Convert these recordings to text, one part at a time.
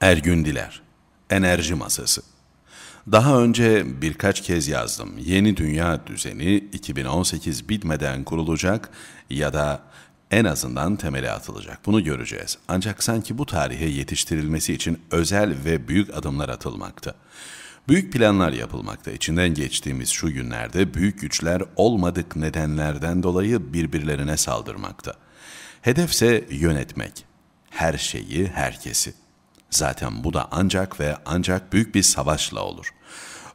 Ergün Diler Enerji Masası Daha önce birkaç kez yazdım. Yeni dünya düzeni 2018 bitmeden kurulacak ya da en azından temeli atılacak. Bunu göreceğiz. Ancak sanki bu tarihe yetiştirilmesi için özel ve büyük adımlar atılmakta. Büyük planlar yapılmakta. İçinden geçtiğimiz şu günlerde büyük güçler olmadık nedenlerden dolayı birbirlerine saldırmakta. Hedefse yönetmek. Her şeyi, herkesi. Zaten bu da ancak ve ancak büyük bir savaşla olur.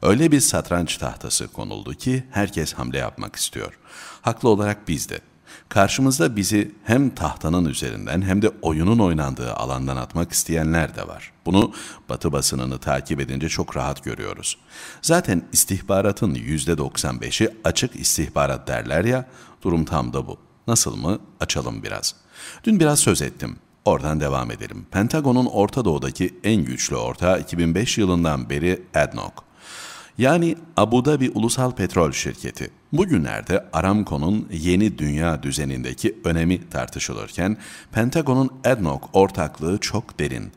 Öyle bir satranç tahtası konuldu ki herkes hamle yapmak istiyor. Haklı olarak biz de. Karşımızda bizi hem tahtanın üzerinden hem de oyunun oynandığı alandan atmak isteyenler de var. Bunu batı basınını takip edince çok rahat görüyoruz. Zaten istihbaratın %95'i açık istihbarat derler ya, durum tam da bu. Nasıl mı? Açalım biraz. Dün biraz söz ettim. Oradan devam edelim. Pentagon'un Orta Doğu'daki en güçlü ortağı 2005 yılından beri ADNOC. Yani Abu Dhabi Ulusal Petrol Şirketi. Bugünlerde Aramco'nun yeni dünya düzenindeki önemi tartışılırken Pentagon'un ADNOC ortaklığı çok derin.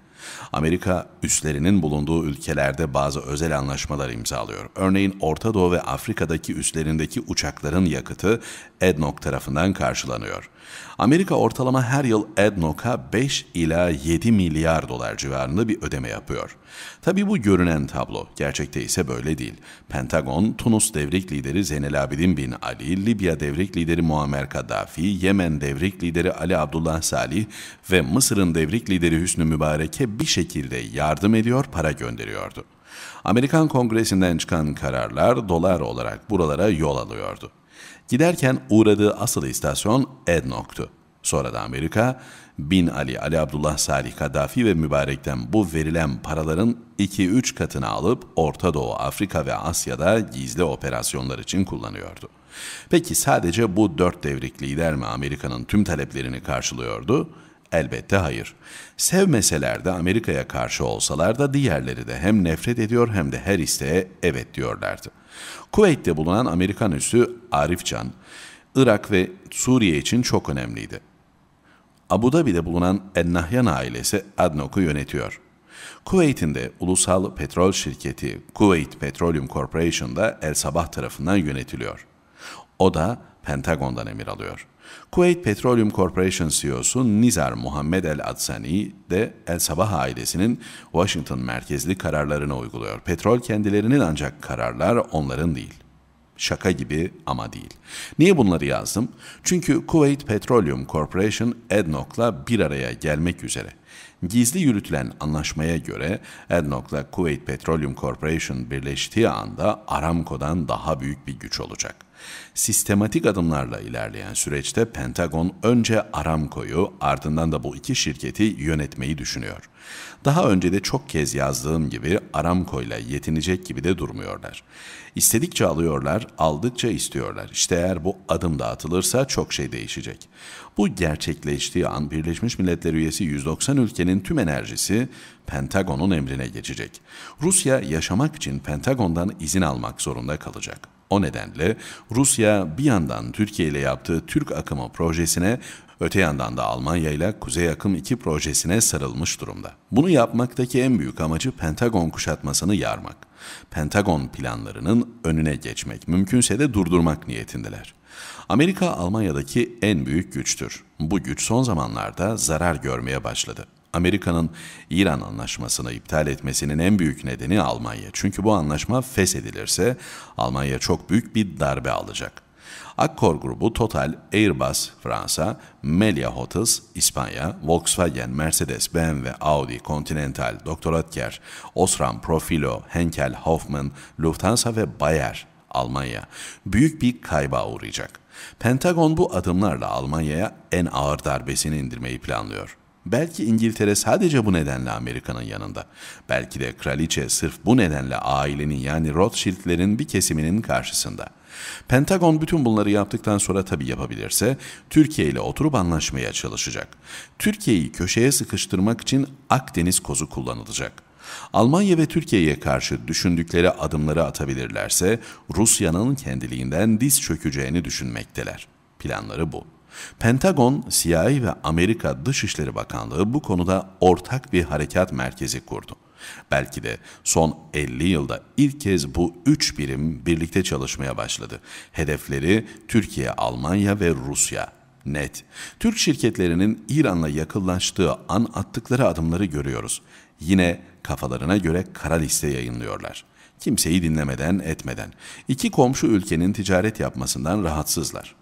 Amerika üslerinin bulunduğu ülkelerde bazı özel anlaşmalar imzalıyor. Örneğin Orta Doğu ve Afrika'daki üslerindeki uçakların yakıtı ADNOC tarafından karşılanıyor. Amerika ortalama her yıl EDNOK'a 5 ila 7 milyar dolar civarında bir ödeme yapıyor. Tabi bu görünen tablo, gerçekte ise böyle değil. Pentagon, Tunus devrik lideri Zeynel Abidin bin Ali, Libya devrik lideri Muammer Kaddafi, Yemen devrik lideri Ali Abdullah Salih ve Mısır'ın devrik lideri Hüsnü Mübarek'e bir şekilde yardım ediyor, para gönderiyordu. Amerikan Kongresi'nden çıkan kararlar dolar olarak buralara yol alıyordu. Giderken uğradığı asıl istasyon Ednok'tu. Sonra da Amerika, Bin Ali, Ali Abdullah Salih Kaddafi ve Mübarek'ten bu verilen paraların 2-3 katını alıp Orta Doğu, Afrika ve Asya'da gizli operasyonlar için kullanıyordu. Peki sadece bu dört devrik lider mi Amerika'nın tüm taleplerini karşılıyordu? Elbette hayır. Sevmeseler de Amerika'ya karşı olsalar da diğerleri de hem nefret ediyor hem de her isteğe evet diyorlardı. Kuveyt'te bulunan Amerikan üssü Arifcan, Irak ve Suriye için çok önemliydi. Abu Dhabi'de bulunan Ennahyan ailesi Adnok'u yönetiyor. Kuveyt'in de ulusal petrol şirketi Kuwait Petroleum Corporation'da El Sabah tarafından yönetiliyor. O da Pentagon'dan emir alıyor.'' Kuwait Petroleum Corporation CEO'su Nizar Muhammed El Adsani de El Sabah ailesinin Washington merkezli kararlarını uyguluyor. Petrol kendilerinin ancak kararlar onların değil. Şaka gibi ama değil. Niye bunları yazdım? Çünkü Kuwait Petroleum Corporation Ednok'la bir araya gelmek üzere. Gizli yürütülen anlaşmaya göre Ednok'la Kuwait Petroleum Corporation birleştiği anda Aramco'dan daha büyük bir güç olacak. Sistematik adımlarla ilerleyen süreçte Pentagon önce Aramco'yu ardından da bu iki şirketi yönetmeyi düşünüyor. Daha önce de çok kez yazdığım gibi Aramco ile yetinecek gibi de durmuyorlar. İstedikçe alıyorlar, aldıkça istiyorlar. İşte eğer bu adım dağıtılırsa çok şey değişecek. Bu gerçekleştiği an Birleşmiş Milletler üyesi 190 ülkenin tüm enerjisi Pentagon'un emrine geçecek. Rusya yaşamak için Pentagon'dan izin almak zorunda kalacak. O nedenle Rusya bir yandan Türkiye ile yaptığı Türk akımı projesine Öte yandan da Almanya ile Kuzey Akım 2 projesine sarılmış durumda. Bunu yapmaktaki en büyük amacı Pentagon kuşatmasını yarmak. Pentagon planlarının önüne geçmek, mümkünse de durdurmak niyetindeler. Amerika Almanya'daki en büyük güçtür. Bu güç son zamanlarda zarar görmeye başladı. Amerika'nın İran anlaşmasını iptal etmesinin en büyük nedeni Almanya. Çünkü bu anlaşma feshedilirse Almanya çok büyük bir darbe alacak. Akkor grubu Total, Airbus Fransa, Melia Hotels, İspanya, Volkswagen, Mercedes, BMW, Audi, Continental, Dr. Oetker, Osram, Profilo, Henkel, Hoffman, Lufthansa ve Bayer Almanya büyük bir kayba uğrayacak. Pentagon bu adımlarla Almanya'ya en ağır darbesini indirmeyi planlıyor. Belki İngiltere sadece bu nedenle Amerika'nın yanında. Belki de kraliçe sırf bu nedenle ailenin yani Rothschild'lerin bir kesiminin karşısında. Pentagon bütün bunları yaptıktan sonra tabi yapabilirse Türkiye ile oturup anlaşmaya çalışacak. Türkiye'yi köşeye sıkıştırmak için Akdeniz kozu kullanılacak. Almanya ve Türkiye'ye karşı düşündükleri adımları atabilirlerse Rusya'nın kendiliğinden diz çökeceğini düşünmekteler. Planları bu. Pentagon, CIA ve Amerika Dışişleri Bakanlığı bu konuda ortak bir harekat merkezi kurdu. Belki de son 50 yılda ilk kez bu üç birim birlikte çalışmaya başladı. Hedefleri Türkiye, Almanya ve Rusya. Net. Türk şirketlerinin İran'la yakınlaştığı an attıkları adımları görüyoruz. Yine kafalarına göre kara liste yayınlıyorlar. Kimseyi dinlemeden etmeden. İki komşu ülkenin ticaret yapmasından rahatsızlar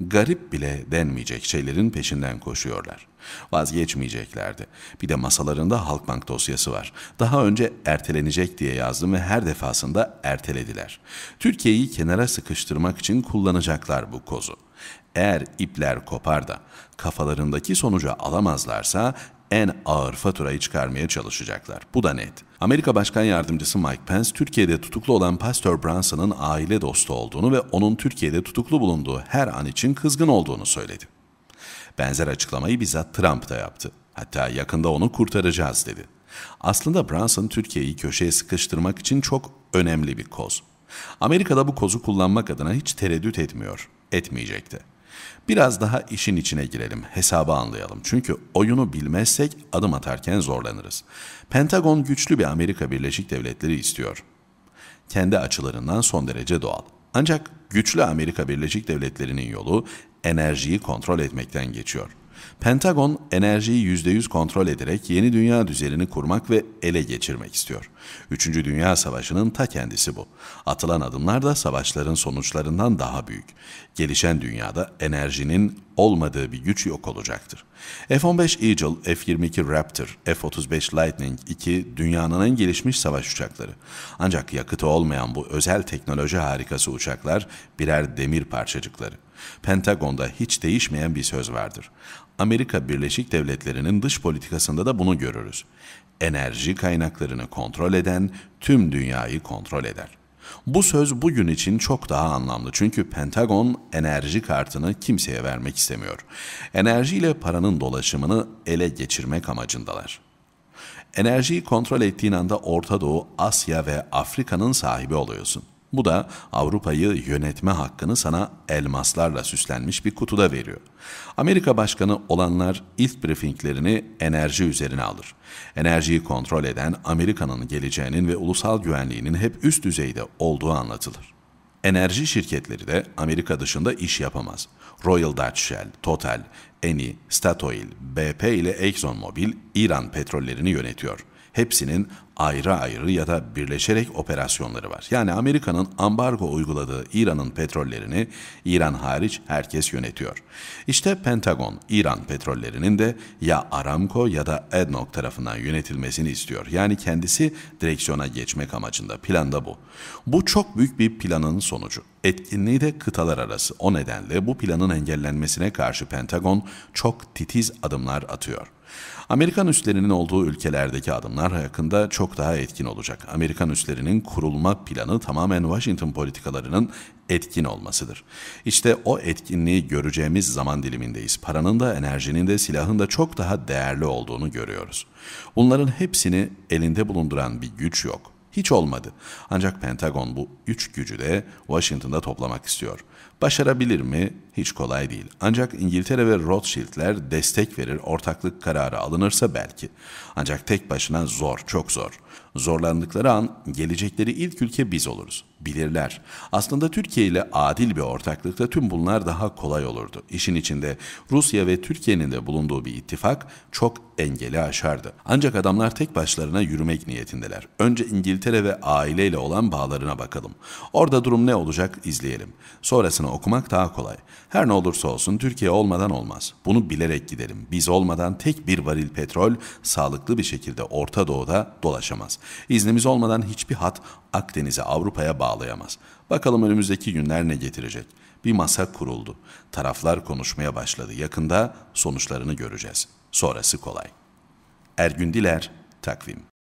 garip bile denmeyecek şeylerin peşinden koşuyorlar. Vazgeçmeyeceklerdi. Bir de masalarında Halkbank dosyası var. Daha önce ertelenecek diye yazdım ve her defasında ertelediler. Türkiye'yi kenara sıkıştırmak için kullanacaklar bu kozu. Eğer ipler kopar da kafalarındaki sonucu alamazlarsa en ağır faturayı çıkarmaya çalışacaklar. Bu da net. Amerika Başkan Yardımcısı Mike Pence, Türkiye'de tutuklu olan Pastor Branson'ın aile dostu olduğunu ve onun Türkiye'de tutuklu bulunduğu her an için kızgın olduğunu söyledi. Benzer açıklamayı bizzat Trump da yaptı. Hatta yakında onu kurtaracağız dedi. Aslında Branson Türkiye'yi köşeye sıkıştırmak için çok önemli bir koz. Amerika'da bu kozu kullanmak adına hiç tereddüt etmiyor, etmeyecekti. Biraz daha işin içine girelim, hesabı anlayalım. Çünkü oyunu bilmezsek adım atarken zorlanırız. Pentagon güçlü bir Amerika Birleşik Devletleri istiyor. Kendi açılarından son derece doğal. Ancak güçlü Amerika Birleşik Devletleri'nin yolu enerjiyi kontrol etmekten geçiyor. Pentagon enerjiyi %100 kontrol ederek yeni dünya düzenini kurmak ve ele geçirmek istiyor. Üçüncü Dünya Savaşı'nın ta kendisi bu. Atılan adımlar da savaşların sonuçlarından daha büyük. Gelişen dünyada enerjinin olmadığı bir güç yok olacaktır. F-15 Eagle, F-22 Raptor, F-35 Lightning iki dünyanın en gelişmiş savaş uçakları. Ancak yakıtı olmayan bu özel teknoloji harikası uçaklar birer demir parçacıkları. Pentagon'da hiç değişmeyen bir söz vardır. Amerika Birleşik Devletleri'nin dış politikasında da bunu görürüz. Enerji kaynaklarını kontrol eden tüm dünyayı kontrol eder. Bu söz bugün için çok daha anlamlı çünkü Pentagon enerji kartını kimseye vermek istemiyor. Enerji ile paranın dolaşımını ele geçirmek amacındalar. Enerjiyi kontrol ettiğin anda Orta Doğu, Asya ve Afrika'nın sahibi oluyorsun.'' Bu da Avrupa'yı yönetme hakkını sana elmaslarla süslenmiş bir kutuda veriyor. Amerika Başkanı olanlar ilk briefinglerini enerji üzerine alır. Enerjiyi kontrol eden Amerika'nın geleceğinin ve ulusal güvenliğinin hep üst düzeyde olduğu anlatılır. Enerji şirketleri de Amerika dışında iş yapamaz. Royal Dutch Shell, Total, Eni, Statoil, BP ile ExxonMobil İran petrollerini yönetiyor. Hepsinin ayrı ayrı ya da birleşerek operasyonları var. Yani Amerika'nın ambargo uyguladığı İran'ın petrollerini İran hariç herkes yönetiyor. İşte Pentagon, İran petrollerinin de ya Aramco ya da ADNOC tarafından yönetilmesini istiyor. Yani kendisi direksiyona geçmek amacında. Planda bu. Bu çok büyük bir planın sonucu. Etkinliği de kıtalar arası. O nedenle bu planın engellenmesine karşı Pentagon çok titiz adımlar atıyor. Amerikan üslerinin olduğu ülkelerdeki adımlar yakında çok daha etkin olacak. Amerikan üslerinin kurulma planı tamamen Washington politikalarının etkin olmasıdır. İşte o etkinliği göreceğimiz zaman dilimindeyiz. Paranın da enerjinin de silahın da çok daha değerli olduğunu görüyoruz. Bunların hepsini elinde bulunduran bir güç yok. Hiç olmadı. Ancak Pentagon bu üç gücü de Washington'da toplamak istiyor. Başarabilir mi? Hiç kolay değil. Ancak İngiltere ve Rothschild'ler destek verir, ortaklık kararı alınırsa belki. Ancak tek başına zor, çok zor. Zorlandıkları an gelecekleri ilk ülke biz oluruz. Bilirler. Aslında Türkiye ile adil bir ortaklıkta tüm bunlar daha kolay olurdu. İşin içinde Rusya ve Türkiye'nin de bulunduğu bir ittifak çok engeli aşardı. Ancak adamlar tek başlarına yürümek niyetindeler. Önce İngiltere ve aileyle olan bağlarına bakalım. Orada durum ne olacak izleyelim. Sonrasında yazılarını okumak daha kolay. Her ne olursa olsun Türkiye olmadan olmaz. Bunu bilerek gidelim. Biz olmadan tek bir varil petrol sağlıklı bir şekilde Orta Doğu'da dolaşamaz. İznimiz olmadan hiçbir hat Akdeniz'e Avrupa'ya bağlayamaz. Bakalım önümüzdeki günler ne getirecek? Bir masa kuruldu. Taraflar konuşmaya başladı. Yakında sonuçlarını göreceğiz. Sonrası kolay. Ergün Diler, Takvim